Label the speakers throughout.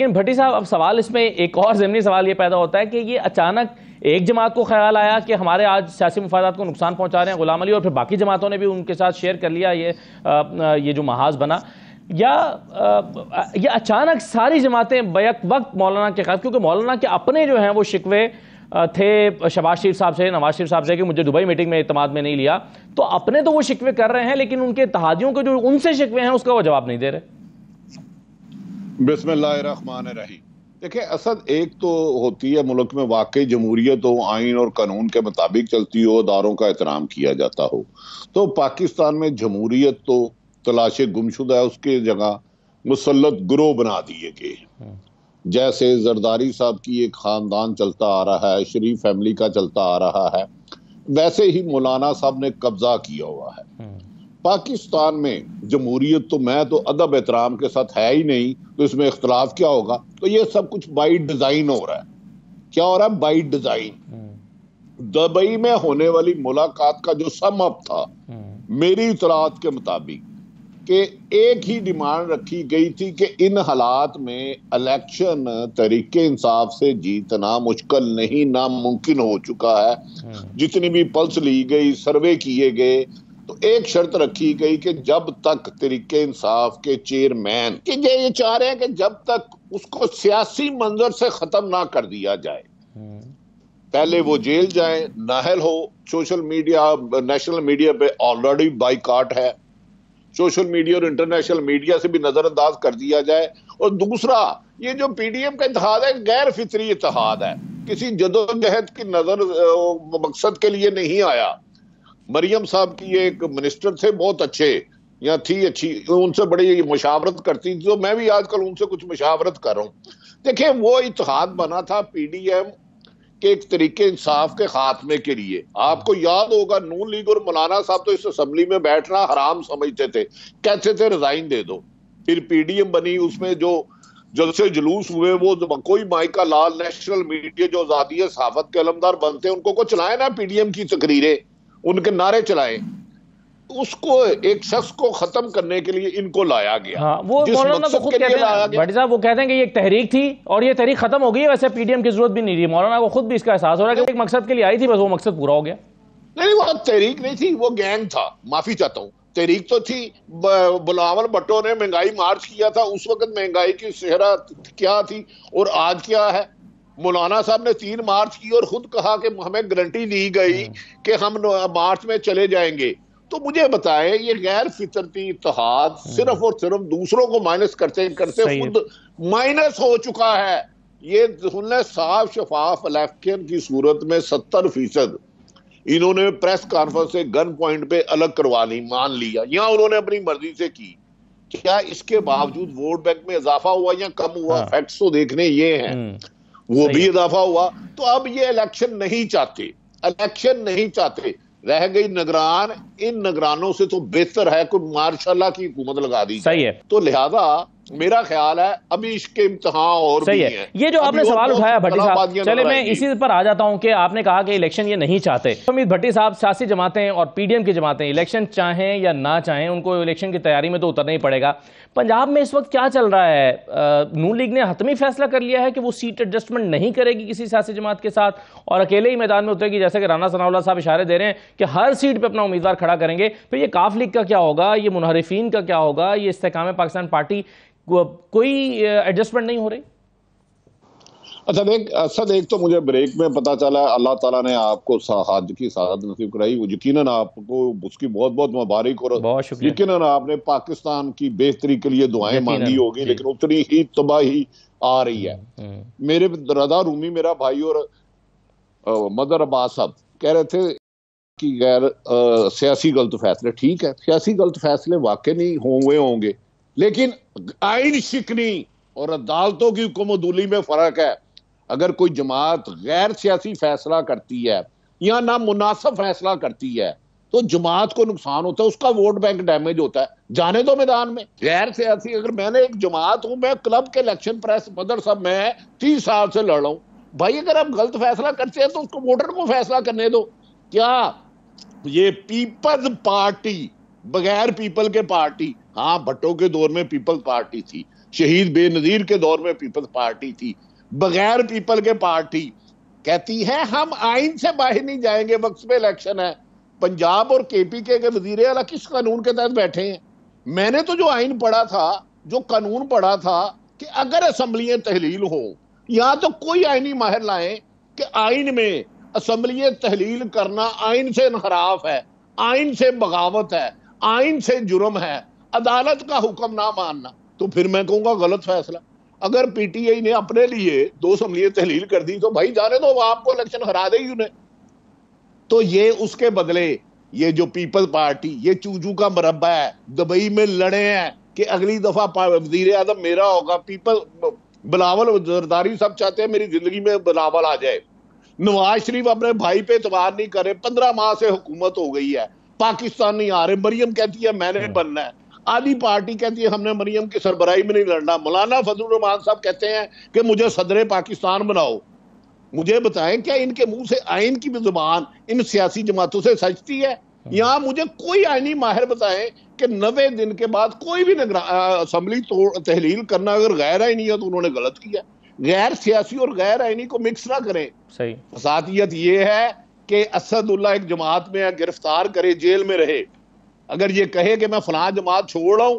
Speaker 1: लेकिन भट्टी साहब अब सवाल इसमें एक और ज़मनी सवाल ये पैदा होता है कि ये अचानक एक जमात को ख्याल आया कि हमारे आज सियासी मफादात को नुकसान पहुंचा रहे हैं गुलाम अली और फिर बाकी जमातों ने भी उनके साथ शेयर कर लिया ये ये जो महाज बना या ये अचानक सारी जमातें बैक वक्त मौलाना के खिलाफ क्योंकि मौलाना के अपने जो हैं वो शिकवे थे शबाज शरीफ साहब से नवाज शरीफ साहब से कि मुझे दुबई मीटिंग में इतमाद में नहीं लिया तो अपने तो वो शिकवे कर रहे हैं लेकिन उनके तहादियों के जो उनसे शिकवे हैं उसका वो जवाब नहीं दे रहे बिसमान रही
Speaker 2: देखिए असद एक तो होती है मुल्क में वाकई जमहूरियत हो आइन और कानून के मुताबिक चलती हो दारों का एहतराम किया जाता हो तो पाकिस्तान में जमहूरियत तो तलाश गुमशुदा है उसके जगह मुसलत ग्रोह बना दिए गए हैं हाँ। जैसे जरदारी साहब की एक ख़ानदान चलता आ रहा है शरीफ फैमिली का चलता आ रहा है वैसे ही मौलाना साहब ने कब्जा किया हुआ है हाँ। पाकिस्तान में जमहूरियत तो मैं तो अदब एहतराम के साथ है ही नहीं तो इसमें इख्तलाफ क्या होगा तो ये सब कुछ बाई डिज़ाइन हो रहा है क्या हो रहा है बाई डिज़ाइन हम्म। दुबई में होने वाली मुलाकात का जो अप था हम्म। मेरी इतरात के मुताबिक कि एक ही डिमांड रखी गई थी कि इन हालात में इलेक्शन तरीके इंसाफ से जीतना मुश्किल नहीं नामुमकिन हो चुका है हम्म। जितनी भी पल्स ली गई सर्वे किए गए तो एक शर्त रखी गई कि जब तक तरीके इंसाफ के चेयरमैन कि ये चाह रहे हैं कि जब तक उसको सियासी मंजर से खत्म ना कर दिया जाए हम्म। पहले वो जेल जाए नाहल हो सोशल मीडिया नेशनल मीडिया पे ऑलरेडी बाइकाट है सोशल मीडिया और इंटरनेशनल मीडिया से भी नजरअंदाज कर दिया जाए और दूसरा ये जो पीडीएम का इतिहाद है गैर फितरी इतिहाद है किसी जदोजहद की नजर मकसद के लिए नहीं आया मरियम साहब की एक मिनिस्टर थे बहुत अच्छे या थी अच्छी तो उनसे बड़ी मुशावरत करती थी तो मैं भी आजकल उनसे कुछ मुशावरत कर रहा हूँ देखिये वो इतिहाद बना था पीडीएम के एक तरीके इंसाफ के खात्मे के लिए आपको याद होगा नून लीग और मौलाना साहब तो इस असम्बली में बैठना हराम समझते थे कहते थे रिजाइन दे दो फिर पीडीएम बनी उसमें जो जलसे जुलूस हुए वो कोई माइका लाल नेशनल मीडिया जो आजादी सहाफत के अलमदार बनते हैं उनको को चलाए ना पीडीएम की तकरीरें उनके नारे चलाए उसको एक शख्स को खत्म करने के लिए इनको लाया गया हाँ, वो मौलाना तो खुद कहते हैं भाटी
Speaker 1: साहब वो कहते हैं कि ये एक तहरीक थी और ये तहरीक खत्म हो गई वैसे पीडीएम की जरूरत भी नहीं रही मौलाना को खुद भी इसका एहसास हो रहा है कि एक मकसद के लिए आई थी बस वो मकसद पूरा हो गया नहीं वो तहरीक नहीं थी वो गैंग था माफी चाहता हूँ
Speaker 2: तहरीक तो थी बुलावल भट्टो ने महंगाई मार्च किया था उस वक्त महंगाई की सेहरा क्या थी और आज क्या है मौलाना साहब ने तीन मार्च की और खुद कहा कि हमें गारंटी दी गई हाँ। कि हम मार्च में चले जाएंगे तो मुझे बताएं ये गैर फितरती इतिहाद हाँ। सिर्फ और सिर्फ दूसरों को माइनस करते करते खुद माइनस हो चुका है ये उन्हें साफ शफाफ इलेक्शन की सूरत में सत्तर फीसद इन्होंने प्रेस कॉन्फ्रेंस से गन पॉइंट पे अलग करवा ली मान लिया या उन्होंने अपनी मर्जी से की क्या इसके बावजूद वोट बैंक में इजाफा हुआ या कम हुआ हाँ। फैक्ट्स तो देखने ये हैं हम्म। वो भी इजाफा हुआ तो अब ये इलेक्शन नहीं चाहते इलेक्शन नहीं चाहते रह गई नगरान इन निगरानों से तो बेहतर है कोई मार्शाला की हुकूमत लगा दी सही है तो लिहाजा मेरा ख्याल है अभी इसके इम्तहान और सही भी है।, है ये जो आपने सवाल तो उठाया भट्टी साहब चले मैं
Speaker 1: इसी पर आ जाता हूँ कि आपने कहा कि इलेक्शन ये नहीं चाहते अमित भट्टी साहब सियासी जमातें और पीडीएम की जमातें इलेक्शन चाहें या ना चाहें उनको इलेक्शन की तैयारी में तो उतरना ही पड़ेगा पंजाब में इस वक्त क्या चल रहा है नून लीग ने हतमी फैसला कर लिया है कि वो सीट एडजस्टमेंट नहीं करेगी किसी सियासी जमात के साथ और अकेले ही मैदान में उतरेगी जैसे कि राना सनाउल्ला साहब इशारे दे रहे हैं कि हर सीट पर अपना उम्मीदवार खड़ा करेंगे फिर तो ये काफ लीग का क्या होगा ये मुनहरफिन का क्या होगा ये इस्तेकाम पाकिस्तान पार्टी कोई एडजस्टमेंट नहीं हो रही
Speaker 2: अच्छा देख असद अच्छा, एक तो मुझे ब्रेक में पता चला अल्लाह ताला ने आपको हाज की सादत नसीब कराई वो यकीन आपको उसकी बहुत बहुत मुबारक और यकीन आपने पाकिस्तान की बेहतरी के लिए दुआएं मांगी होगी लेकिन उतनी ही तबाही आ रही है हम्म, हम्म। मेरे रदा रूमी मेरा भाई और मदर अब्बास साहब कह रहे थे कि गैर सियासी गलत फैसले ठीक है सियासी गलत फैसले वाकई नहीं हुए होंगे लेकिन आइन शिकनी और अदालतों की कमदूली में फर्क है अगर कोई जमात गैर सियासी फैसला करती है या ना मुनासिब फैसला करती है तो जमात को नुकसान होता है उसका वोट बैंक डैमेज होता है जाने दो मैदान में गैर सियासी अगर मैंने एक जमात हूं मैं क्लब के इलेक्शन प्रेस मदर साहब मैं तीस साल से लड़ रहा हूं भाई अगर आप गलत फैसला करते हैं तो उसको वोटर को फैसला करने दो क्या ये पीपल्स पार्टी बगैर पीपल के पार्टी हाँ भट्टो के दौर में पीपल्स पार्टी थी शहीद बेनजीर के दौर में पीपल्स पार्टी थी बगैर पीपल के पार्टी कहती है हम आइन से बाहर नहीं जाएंगे वक्त पे इलेक्शन है पंजाब और केपीके के वजीर अला किस कानून के तहत बैठे हैं मैंने तो जो आइन पढ़ा था जो कानून पढ़ा था कि अगर असम्बलियां तहलील हो या तो कोई आइनी माहिर लाए कि आइन में असम्बलियां तहलील करना आइन से इनहराफ है आइन से बगावत है आइन से जुर्म है अदालत का हुक्म ना मानना तो फिर मैं कहूंगा गलत फैसला अगर पीटीआई ने अपने लिए दो समलिए तहलील कर दी तो भाई जाने दो आपको इलेक्शन हरा देगी उन्हें तो ये उसके बदले ये जो पीपल पार्टी ये चूजू का मरबा है दुबई में लड़े हैं कि अगली दफा वजीर आजम मेरा होगा पीपल बिलावल जरदारी सब चाहते हैं मेरी जिंदगी में बिलावल आ जाए नवाज शरीफ अपने भाई पे इतवार नहीं करे पंद्रह माह से हुकूमत हो गई है पाकिस्तान नहीं आ रहे मरियम कहती है मैंने बनना है आधी पार्टी कहती है हमने मरियम की सरबराई में नहीं लड़ना मौलाना फजल रहमान साहब कहते हैं कि मुझे सदर पाकिस्तान बनाओ मुझे बताएं क्या इनके मुंह से आइन की भी जुबान इन सियासी जमातों से सचती है यहाँ मुझे कोई आइनी माहिर बताएं कि नवे दिन के बाद कोई भी असम्बली तहलील करना अगर गैर आइनी है तो उन्होंने गलत किया गैर सियासी और गैर आइनी को मिक्स ना करें सही फसातियत ये है कि असदुल्ला एक जमात में गिरफ्तार करे जेल में रहे अगर ये कहे कि मैं फला जमात छोड़ रहा हूं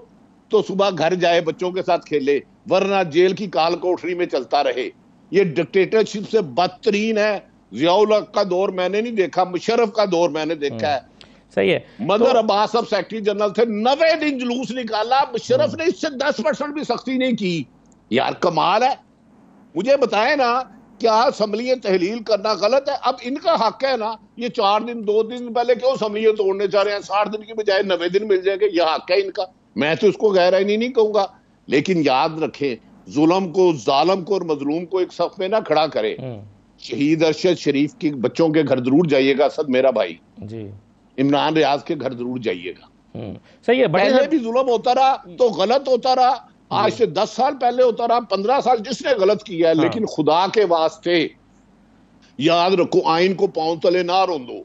Speaker 2: तो सुबह घर जाए बच्चों के साथ खेले वरना जेल की काल कोठरी में चलता रहे ये डिक्टेटरशिप से बदतरीन है जियाउल का दौर मैंने नहीं देखा मुशरफ का दौर मैंने देखा है हम्म। सही है मदर तो, अब्बास सब सेक्रेटरी जनरल थे नवे दिन जुलूस निकाला मुशरफ हम्म। ने इससे दस परसेंट भी सख्ती नहीं की यार कमाल है मुझे बताए ना क्या असम्बलियां तहलील करना गलत है अब इनका हक है ना ये चार दिन दो दिन पहले क्यों असम्बलियां तोड़ने जा रहे हैं साठ दिन की बजाय नब्बे दिन मिल जाएंगे यह हक है इनका मैं तो इसको गहराइनी नहीं कहूंगा लेकिन याद रखें जुलम को जालम को और मजलूम को एक सफ में ना खड़ा करे हम्म। शहीद अरशद शरीफ के बच्चों के घर जरूर जाइएगा असद मेरा भाई इमरान रियाज के घर जरूर जाइएगा हम्म। सही है पहले भी जुलम होता रहा तो गलत होता रहा आज से दस साल पहले होता रहा पंद्रह साल जिसने गलत किया है हाँ। लेकिन खुदा के वास्ते याद रखो आइन को पांव तले ना रोंदो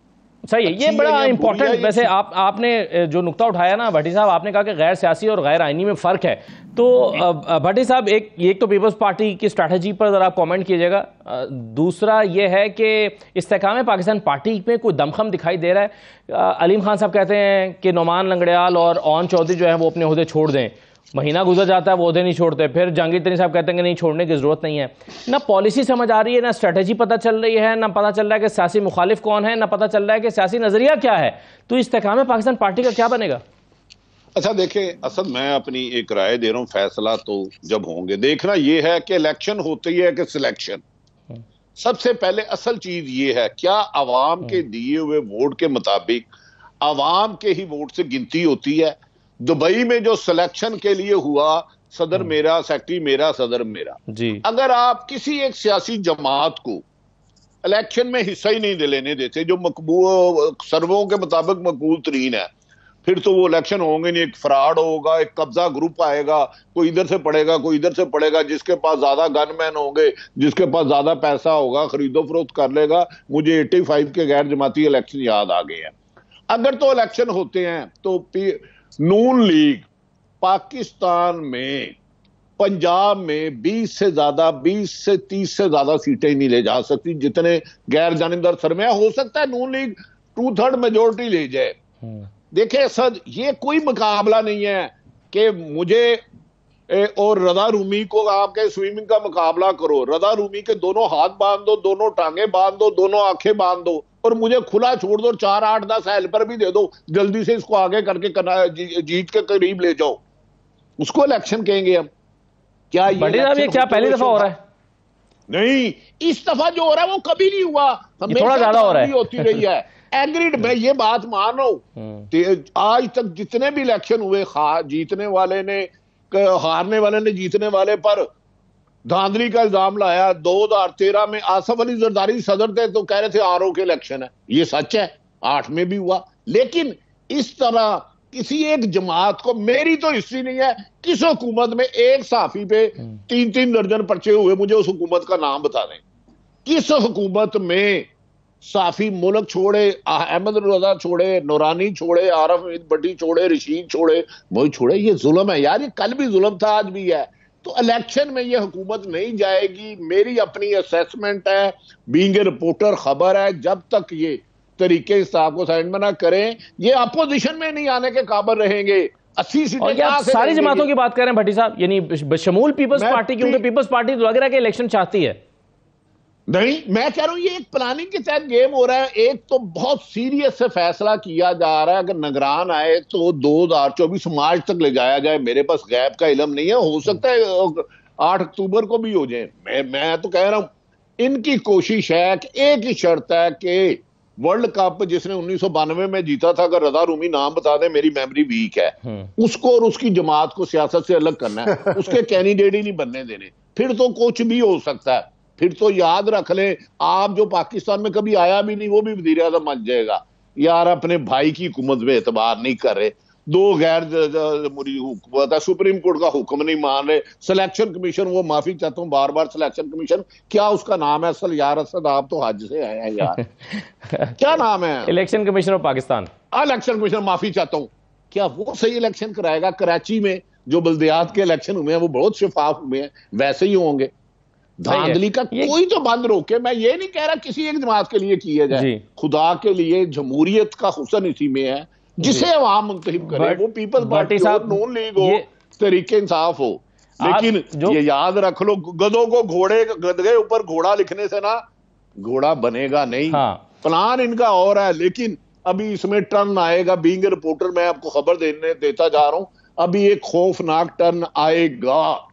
Speaker 1: सही है ये बड़ा इंपॉर्टेंट वैसे आप आपने जो नुकता उठाया ना भट्टी साहब आपने कहा कि गैर सियासी और गैर आइनी में फ़र्क है तो भट्टी साहब एक एक तो पीपल्स पार्टी की स्ट्रैटेजी पर ज़रा कमेंट कीजिएगा दूसरा ये है कि इस्तेकाम पाकिस्तान पार्टी में कोई दमखम दिखाई दे रहा है अलीम खान साहब कहते हैं कि नोमान लंगड़ियाल और ओन चौधरी जो है वो अपने अहदे छोड़ दें महीना गुजर जाता है वो उधर नहीं छोड़ते फिर जहांगीर तरी साहब कहते हैं कि नहीं छोड़ने की ज़रूरत नहीं है ना पॉलिसी समझ आ रही है ना स्ट्रेटजी पता चल रही है ना पता चल रहा है कि सियासी मुखालिफ कौन है ना पता चल रहा है कि सियासी नज़रिया क्या है तो इस तकाम पाकिस्तान पार्टी का क्या बनेगा अच्छा
Speaker 2: देखिए असल मैं अपनी एक राय दे रहा हूँ फैसला तो जब होंगे देखना यह है कि इलेक्शन होती है कि सिलेक्शन हम्म। सबसे पहले असल चीज ये है क्या आवाम के हम्म। दिए हुए वोट के मुताबिक आवाम के ही वोट से गिनती होती है दुबई में जो सिलेक्शन के लिए हुआ सदर हम्म। मेरा सेक्रेटरी मेरा सदर मेरा जी अगर आप किसी एक सियासी जमात को इलेक्शन में हिस्सा ही नहीं दे लेने देते जो मकबूल सर्वों के मुताबिक मकबूल तरीन है फिर तो वो इलेक्शन होंगे नहीं एक फ्रॉड होगा एक कब्जा ग्रुप आएगा कोई इधर से पड़ेगा कोई इधर से पड़ेगा जिसके पास ज्यादा गनमैन होंगे जिसके पास ज्यादा पैसा होगा खरीदो फरोख्त कर लेगा मुझे 85 के गैर जमाती इलेक्शन याद आ गए हैं अगर तो इलेक्शन होते हैं तो नून लीग पाकिस्तान में पंजाब में 20 से ज्यादा 20 से 30 से ज्यादा सीटें नहीं ले जा सकती जितने गैर जानबदार सरमाया हो सकता है Noon league two third majority ले जाए हम्म। देखिए सर ये कोई मुकाबला नहीं है कि मुझे और रदा रूमी को आप कहे स्विमिंग का मुकाबला करो रदा रूमी के दोनों हाथ बांध दो दोनों टांगे बांध दो दोनों आंखें बांध दो और मुझे खुला छोड़ दो चार आठ दस हेल्पर भी दे दो जल्दी से इसको आगे करके जीत के करीब ले जाओ उसको इलेक्शन कहेंगे हम क्या ये क्या पहली दफा हो रहा है नहीं इस दफा जो हो रहा है वो कभी नहीं हुआ थोड़ा ज्यादा हो रहा है होती रही है एग्रीड मैं ये बात मान रहा हूं हम्म। आज तक जितने भी इलेक्शन हुए जीतने वाले ने हारने वाले ने जीतने वाले पर धांधली का इल्जाम लाया 2013 में आसफ अली जरदारी सदर थे तो कह रहे थे आर के इलेक्शन है ये सच है आठ में भी हुआ लेकिन इस तरह किसी एक जमात को मेरी तो हिस्ट्री नहीं है किस हुकूमत में एक साफी पे हम्म। तीन तीन दर्जन पर्चे हुए मुझे उस हुकूमत का नाम बता दें किस हुकूमत में साफी मुल्क छोड़े अहमद रजा छोड़े नौरानी छोड़े आरफ भट्टी छोड़े रशीद छोड़े मोई छोड़े ये जुल्म है यार ये कल भी जुल्म था आज भी है तो इलेक्शन में ये हुकूमत नहीं जाएगी मेरी अपनी असेसमेंट है बींग रिपोर्टर खबर है जब तक ये तरीके साहब को साइड में करें ये अपोजिशन में नहीं आने के काबर रहेंगे
Speaker 1: अस्सी सीटें सारी जमातों की बात करें भट्टी साहब यानी बशमूल पीपल्स पार्टी क्योंकि पीपल्स पार्टी लग रहा है कि इलेक्शन चाहती है नहीं मैं कह रहा हूं ये एक प्लानिंग के तहत गेम हो रहा है एक
Speaker 2: तो बहुत सीरियस से फैसला किया जा रहा है अगर निगरान आए तो दो हजार चौबीस मार्च तक ले जाया जाए मेरे पास गैप का इलम नहीं है हो सकता है आठ अक्टूबर को भी हो जाए मैं मैं तो कह रहा हूं इनकी कोशिश है कि एक ही शर्त है कि वर्ल्ड कप जिसने उन्नीस में जीता था अगर रजा रूमी नाम बता दे मेरी मेमोरी वीक है हम्म। उसको और उसकी जमात को सियासत से अलग करना है उसके कैंडिडेट ही नहीं बनने देने फिर तो कुछ भी हो सकता है फिर तो याद रख ले आप जो पाकिस्तान में कभी आया भी नहीं वो भी वजीर अजम बन जाएगा यार अपने भाई की हुकूमत में एतबार नहीं कर रहे दो गैर हुकूमत है सुप्रीम कोर्ट का हुक्म नहीं मान रहे सिलेक्शन कमीशन वो माफी चाहता हूँ बार बार सिलेक्शन कमीशन क्या उसका नाम है असल यार असद आप तो हज से आए हैं यार क्या नाम है
Speaker 1: election commission of Pakistan
Speaker 2: election commission माफी चाहता हूँ क्या वो सही इलेक्शन कराएगा कराची में जो बल्दियात के इलेक्शन हुए हैं वो बहुत शिफाफ हुए हैं वैसे ही होंगे धांधली का कोई तो बंद रोके मैं ये नहीं कह रहा किसी एक जमात के लिए किया जाए खुदा के लिए जमहूरियत का हुसन इसी में है जिसे आवाम मुंतब करे वो पीपल्स पार्टी नून लीग हो तरीके इंसाफ हो लेकिन जो... ये याद रख लो गदों को घोड़े गदगे ऊपर घोड़ा लिखने से ना घोड़ा बनेगा नहीं हाँ। प्लान इनका और है लेकिन अभी इसमें टर्न आएगा बींग रिपोर्टर मैं आपको खबर देने देता जा रहा हूं अभी एक खौफनाक टर्न आएगा